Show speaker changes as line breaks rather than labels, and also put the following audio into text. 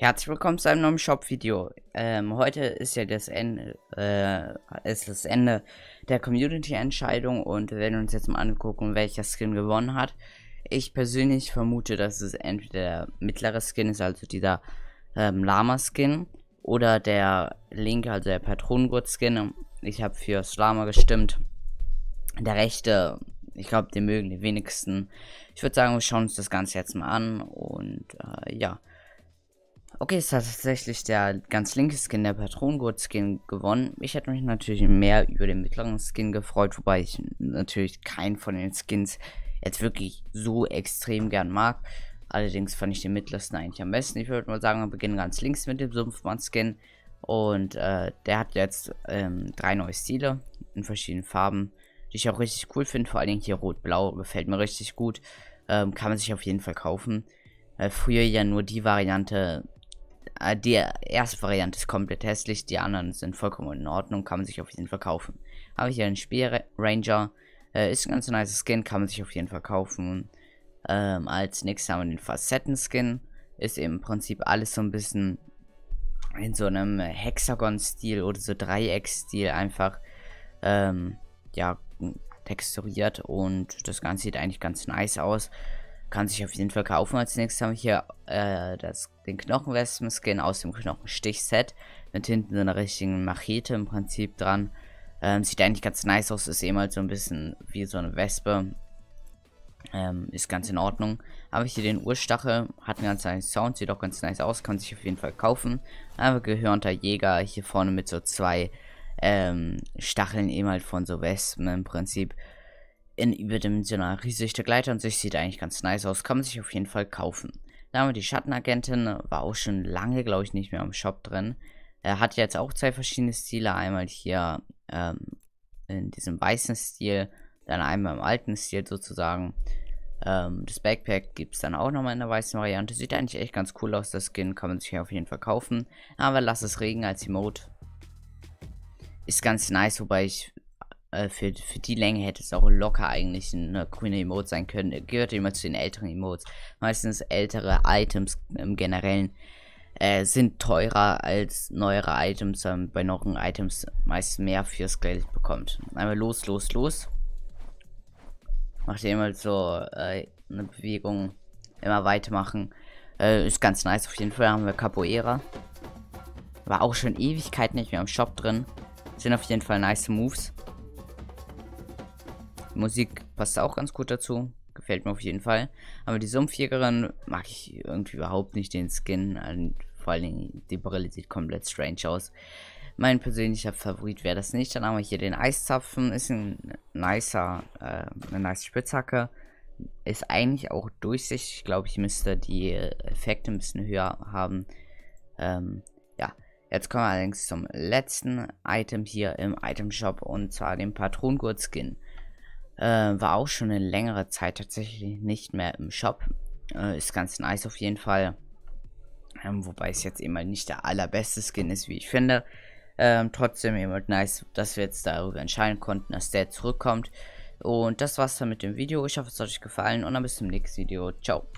Herzlich willkommen zu einem neuen Shop-Video. Ähm, heute ist ja das Ende, äh, ist das Ende der Community-Entscheidung und wir werden uns jetzt mal angucken, welcher Skin gewonnen hat. Ich persönlich vermute, dass es entweder der mittlere Skin ist, also dieser ähm, Lama-Skin, oder der linke, also der Patronengurt-Skin. Ich habe für Lama gestimmt. Der rechte, ich glaube, den mögen die wenigsten. Ich würde sagen, wir schauen uns das Ganze jetzt mal an und äh, ja. Okay, es hat tatsächlich der ganz linke Skin, der Patronengurt-Skin, gewonnen. Ich hätte mich natürlich mehr über den mittleren Skin gefreut, wobei ich natürlich keinen von den Skins jetzt wirklich so extrem gern mag. Allerdings fand ich den mittlersten eigentlich am besten. Ich würde mal sagen, wir beginnen ganz links mit dem Sumpfmann-Skin. Und äh, der hat jetzt ähm, drei neue Stile in verschiedenen Farben, die ich auch richtig cool finde. Vor allen Dingen hier rot-blau gefällt mir richtig gut. Ähm, kann man sich auf jeden Fall kaufen. Äh, früher ja nur die Variante äh, die erste Variante ist komplett hässlich, die anderen sind vollkommen in Ordnung, kann man sich auf jeden Fall kaufen. Habe ich hier einen Spielranger, äh, ist ein ganz nice Skin, kann man sich auf jeden Fall kaufen. Ähm, als nächstes haben wir den Facetten-Skin, ist im Prinzip alles so ein bisschen in so einem Hexagon-Stil oder so Dreieck-Stil einfach, ähm, ja, texturiert und das Ganze sieht eigentlich ganz nice aus. Kann sich auf jeden Fall kaufen. Als nächstes haben wir hier äh, das, den Knochenwespen-Skin aus dem Knochenstich-Set. Mit hinten so einer richtigen Machete im Prinzip dran. Ähm, sieht eigentlich ganz nice aus. Ist eh mal so ein bisschen wie so eine Wespe. Ähm, ist ganz in Ordnung. Habe ich hier den Urstachel. Hat einen ganz nice Sound. Sieht auch ganz nice aus. Kann sich auf jeden Fall kaufen. Aber gehörnter Jäger hier vorne mit so zwei ähm, Stacheln eben halt von so Wespen im Prinzip in überdimensional riesig Gleiter und sich sieht eigentlich ganz nice aus. Kann man sich auf jeden Fall kaufen. Damit die Schattenagentin war auch schon lange, glaube ich, nicht mehr im Shop drin. Er äh, hat jetzt auch zwei verschiedene Stile. Einmal hier ähm, in diesem weißen Stil, dann einmal im alten Stil sozusagen. Ähm, das Backpack gibt es dann auch nochmal in der weißen Variante. Sieht eigentlich echt ganz cool aus, das Skin. Kann man sich auf jeden Fall kaufen. Aber lass es regen als Emote. Ist ganz nice, wobei ich äh, für, für die Länge hätte es auch locker eigentlich eine grüne Emote sein können. Gehört immer zu den älteren Emotes. Meistens ältere Items im Generellen äh, sind teurer als neuere Items, weil bei neueren Items meist mehr fürs Geld bekommt. Einmal los, los, los. Macht ihr immer so äh, eine Bewegung, immer weitermachen. Äh, ist ganz nice auf jeden Fall. Haben wir Capoeira. War auch schon Ewigkeit nicht mehr im Shop drin. Sind auf jeden Fall nice Moves. Musik passt auch ganz gut dazu. Gefällt mir auf jeden Fall. Aber die Sumpfjägerin mag ich irgendwie überhaupt nicht den Skin. Und vor allem die Brille sieht komplett strange aus. Mein persönlicher Favorit wäre das nicht. Dann haben wir hier den Eiszapfen. Ist ein nicer, äh, eine nice Spitzhacke. Ist eigentlich auch durchsichtig. ich glaube, ich müsste die Effekte ein bisschen höher haben. Ähm, ja. Jetzt kommen wir allerdings zum letzten Item hier im Item Shop und zwar dem Patronengurt-Skin. Äh, war auch schon eine längere Zeit tatsächlich nicht mehr im Shop. Äh, ist ganz nice auf jeden Fall. Ähm, wobei es jetzt eben nicht der allerbeste Skin ist, wie ich finde. Ähm, trotzdem eben nice, dass wir jetzt darüber entscheiden konnten, dass der zurückkommt. Und das war's dann mit dem Video. Ich hoffe, es hat euch gefallen und dann bis zum nächsten Video. Ciao.